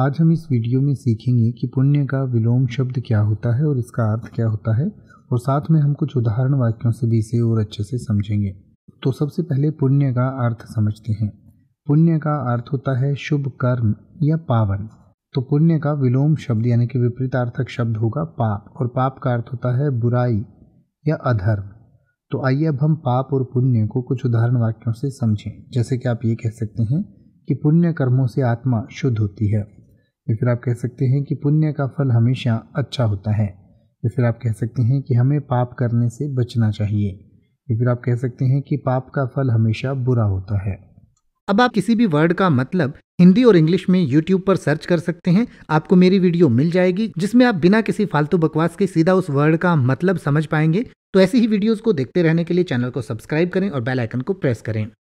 आज हम इस वीडियो में सीखेंगे कि पुण्य का विलोम शब्द क्या होता है और इसका अर्थ क्या होता है और साथ में हम कुछ उदाहरण वाक्यों से भी इसे और अच्छे से समझेंगे तो सबसे पहले पुण्य का अर्थ समझते हैं पुण्य का अर्थ होता है शुभ कर्म या पावन तो पुण्य का विलोम शब्द यानी कि विपरीतार्थक शब्द होगा पाप और पाप का अर्थ होता है बुराई या अधर्म तो आइए अब हम पाप और पुण्य को कुछ उदाहरण वाक्यों से समझें जैसे कि आप ये कह सकते हैं कि पुण्य कर्मों से आत्मा शुद्ध होती है या फिर आप कह सकते हैं कि पुण्य का फल हमेशा अच्छा होता है या फिर आप कह सकते हैं कि हमें पाप करने से बचना चाहिए या फिर आप कह सकते हैं कि पाप का फल हमेशा बुरा होता है अब आप किसी भी वर्ड का मतलब हिंदी और इंग्लिश में यूट्यूब पर सर्च कर सकते हैं आपको मेरी वीडियो मिल जाएगी जिसमें आप बिना किसी फालतू बकवास के सीधा उस वर्ड का मतलब समझ पाएंगे तो ऐसी ही वीडियोस को देखते रहने के लिए चैनल को सब्सक्राइब करें और बेल आइकन को प्रेस करें